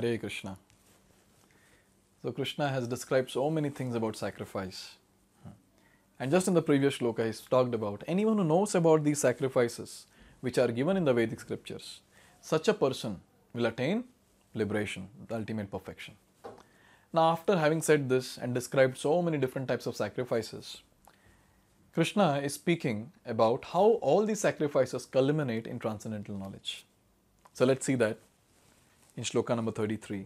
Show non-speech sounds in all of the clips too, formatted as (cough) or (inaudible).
Hare Krishna. So, Krishna has described so many things about sacrifice. And just in the previous shloka, he's talked about anyone who knows about these sacrifices which are given in the Vedic scriptures, such a person will attain liberation, ultimate perfection. Now, after having said this and described so many different types of sacrifices, Krishna is speaking about how all these sacrifices culminate in transcendental knowledge. So, let's see that in shloka number 33.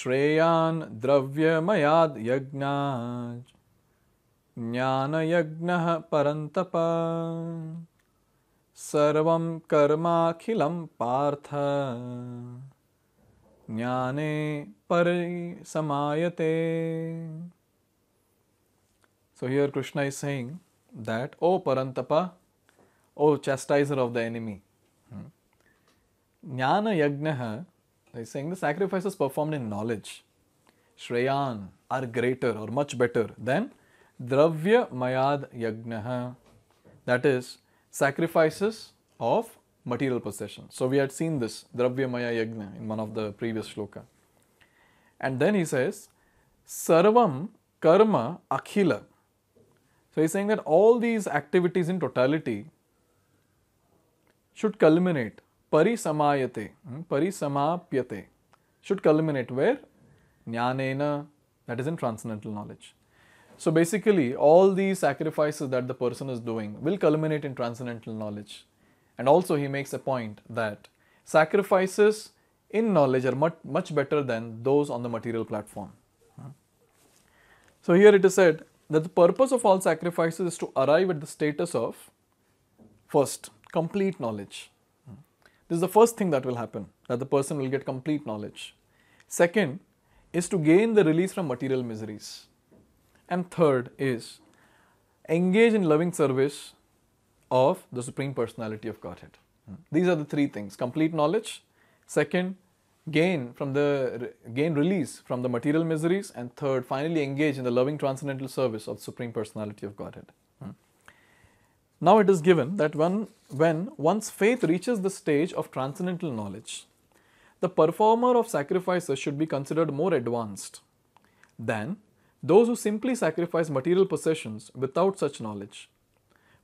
Shreyan dravya mayad yagna Jnana yagna Parantapa Sarvam karma khilam Partha Jnane Parisamayate So here Krishna is saying that, O Parantapa, O chastiser of the enemy, Jnana Yajnaha, they're saying the sacrifices performed in knowledge, Shreyan, are greater or much better than Dravya Mayad Yajnaha, that is, sacrifices of material possession. So we had seen this Dravya Maya Yajna in one of the previous shloka. And then he says, Sarvam Karma Akhila. So he's saying that all these activities in totality should culminate parisamayate, parisamapyate, should culminate where? Jnanena, that is in transcendental knowledge. So basically, all these sacrifices that the person is doing will culminate in transcendental knowledge. And also, he makes a point that sacrifices in knowledge are much, much better than those on the material platform. So here it is said that the purpose of all sacrifices is to arrive at the status of first complete knowledge is the first thing that will happen, that the person will get complete knowledge. Second is to gain the release from material miseries. And third is engage in loving service of the Supreme Personality of Godhead. Hmm. These are the three things complete knowledge, second, gain from the gain release from the material miseries and third finally engage in the loving transcendental service of the supreme personality of godhead now it is given that when, when once faith reaches the stage of transcendental knowledge, the performer of sacrifices should be considered more advanced than those who simply sacrifice material possessions without such knowledge.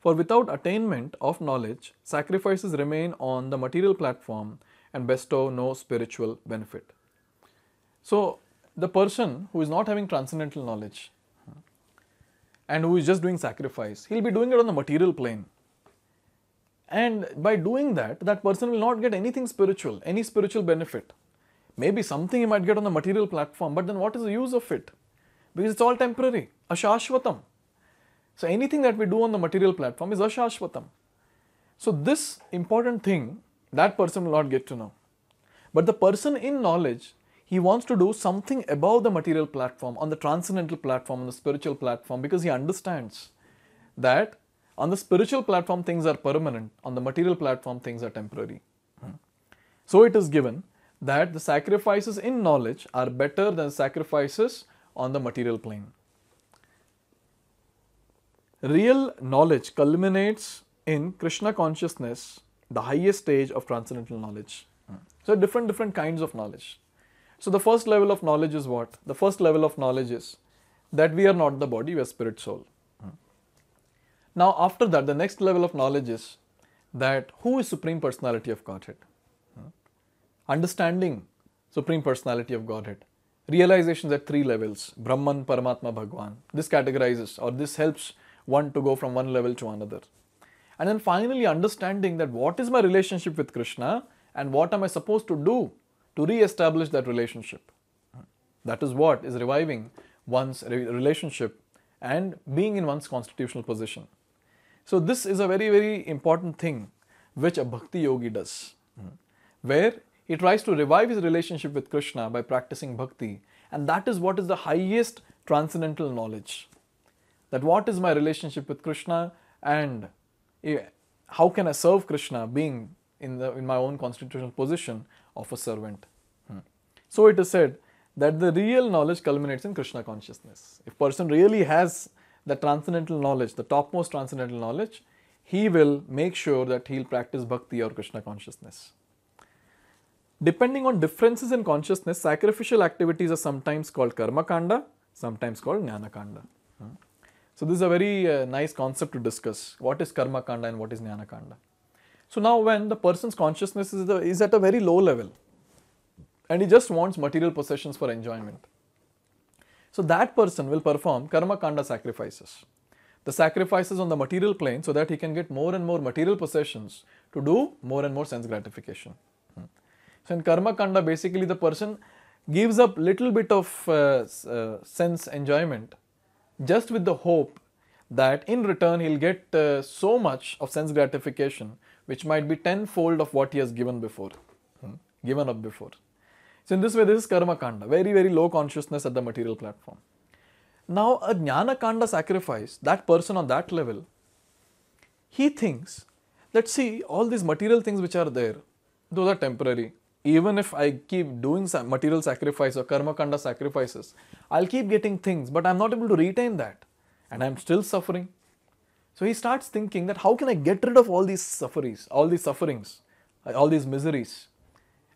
For without attainment of knowledge, sacrifices remain on the material platform and bestow no spiritual benefit. So, the person who is not having transcendental knowledge and who is just doing sacrifice, he'll be doing it on the material plane. And by doing that, that person will not get anything spiritual, any spiritual benefit. Maybe something he might get on the material platform, but then what is the use of it? Because it's all temporary, ashashvatam. So anything that we do on the material platform is ashashvatam. So this important thing, that person will not get to know. But the person in knowledge he wants to do something above the material platform, on the transcendental platform, on the spiritual platform, because he understands that on the spiritual platform things are permanent, on the material platform things are temporary. Hmm. So it is given that the sacrifices in knowledge are better than sacrifices on the material plane. Real knowledge culminates in Krishna consciousness, the highest stage of transcendental knowledge. Hmm. So different different kinds of knowledge. So the first level of knowledge is what? The first level of knowledge is that we are not the body, we are spirit soul. Hmm. Now after that, the next level of knowledge is that who is Supreme Personality of Godhead? Hmm. Understanding Supreme Personality of Godhead. Realizations at three levels, Brahman, Paramatma, Bhagwan. This categorizes or this helps one to go from one level to another. And then finally understanding that what is my relationship with Krishna and what am I supposed to do to re-establish that relationship. That is what is reviving one's relationship and being in one's constitutional position. So this is a very very important thing which a bhakti yogi does, where he tries to revive his relationship with Krishna by practicing bhakti, and that is what is the highest transcendental knowledge. That what is my relationship with Krishna and eh, how can I serve Krishna being in, the, in my own constitutional position of a servant. Hmm. So it is said that the real knowledge culminates in Krishna consciousness. If person really has the transcendental knowledge, the topmost transcendental knowledge, he will make sure that he'll practice bhakti or Krishna consciousness. Depending on differences in consciousness, sacrificial activities are sometimes called karma kanda, sometimes called jnana kanda. Hmm. So this is a very uh, nice concept to discuss. What is karma kanda and what is jnana kanda? So now when the person's consciousness is, the, is at a very low level and he just wants material possessions for enjoyment. So that person will perform karma kanda sacrifices. The sacrifices on the material plane so that he can get more and more material possessions to do more and more sense gratification. Hmm. So in karma kanda basically the person gives up little bit of uh, uh, sense enjoyment just with the hope that in return he'll get uh, so much of sense gratification which might be tenfold of what he has given before, hmm, given up before. So in this way, this is karma kanda, very very low consciousness at the material platform. Now a jnana kanda sacrifice, that person on that level, he thinks that see all these material things which are there, those are temporary. Even if I keep doing some material sacrifice or karma kanda sacrifices, I'll keep getting things, but I'm not able to retain that, and I'm still suffering. So he starts thinking that how can I get rid of all these sufferings, all these sufferings, uh, all these miseries?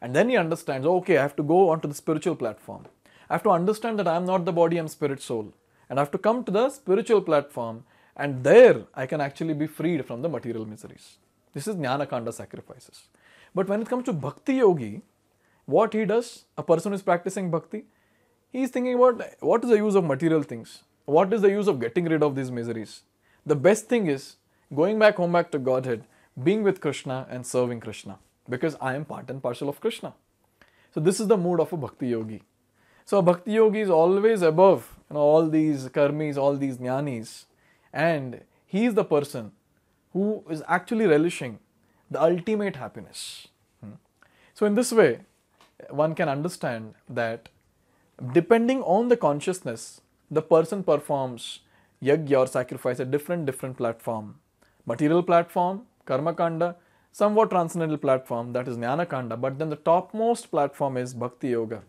And then he understands, oh, okay, I have to go onto the spiritual platform. I have to understand that I am not the body, I am spirit, soul. And I have to come to the spiritual platform, and there I can actually be freed from the material miseries. This is nyana Kanda sacrifices. But when it comes to Bhakti Yogi, what he does, a person who is practicing Bhakti, he is thinking about what is the use of material things? What is the use of getting rid of these miseries? The best thing is going back home back to Godhead, being with Krishna and serving Krishna because I am part and parcel of Krishna. So this is the mood of a bhakti yogi. So a bhakti yogi is always above you know, all these karmis, all these jnanis, and he is the person who is actually relishing the ultimate happiness. Hmm. So in this way, one can understand that depending on the consciousness, the person performs yagya or sacrifice a different different platform. Material platform, karma kanda, somewhat transcendental platform that is jnana kanda, but then the topmost platform is bhakti yoga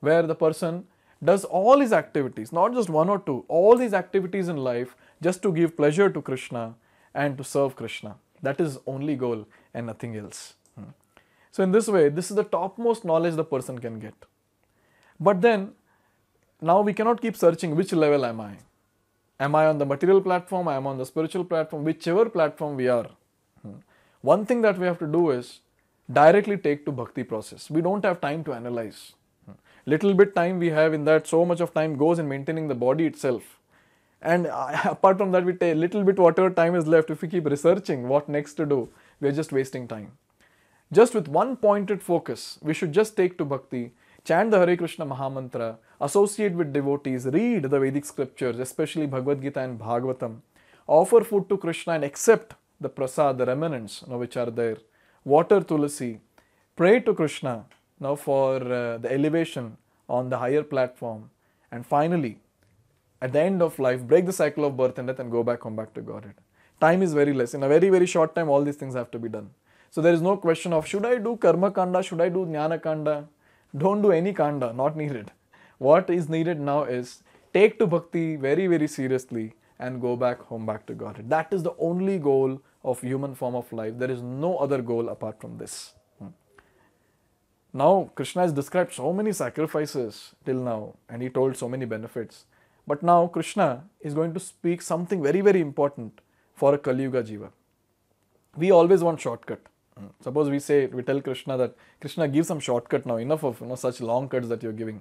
where the person does all his activities, not just one or two, all his activities in life just to give pleasure to Krishna and to serve Krishna. That is only goal and nothing else. Hmm. So in this way, this is the topmost knowledge the person can get. But then, now we cannot keep searching which level am I. Am I on the material platform? I am on the spiritual platform, whichever platform we are. Hmm. One thing that we have to do is directly take to bhakti process. We don't have time to analyze. Hmm. Little bit time we have in that, so much of time goes in maintaining the body itself. And uh, (laughs) apart from that, we take little bit whatever time is left. If we keep researching what next to do, we are just wasting time. Just with one pointed focus, we should just take to bhakti chant the Hare Krishna Mahamantra, associate with devotees, read the Vedic scriptures, especially Bhagavad Gita and Bhagavatam, offer food to Krishna and accept the prasad, the remnants, you know, which are there, water tulasi, pray to Krishna you now for uh, the elevation on the higher platform, and finally, at the end of life, break the cycle of birth and death and go back home back to Godhead. Time is very less. In a very, very short time, all these things have to be done. So there is no question of should I do karma kanda, should I do jnana kanda? Don't do any kanda, not needed. What is needed now is take to bhakti very, very seriously and go back home back to God. That is the only goal of human form of life. There is no other goal apart from this. Hmm. Now, Krishna has described so many sacrifices till now and he told so many benefits. But now, Krishna is going to speak something very, very important for a Kali Yuga Jiva. We always want shortcut. Suppose we say, we tell Krishna that, Krishna, give some shortcut now, enough of you know, such long cuts that you're giving.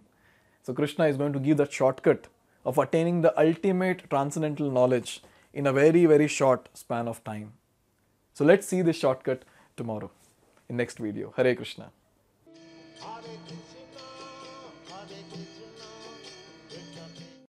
So Krishna is going to give that shortcut of attaining the ultimate transcendental knowledge in a very, very short span of time. So let's see this shortcut tomorrow in next video. Hare Krishna.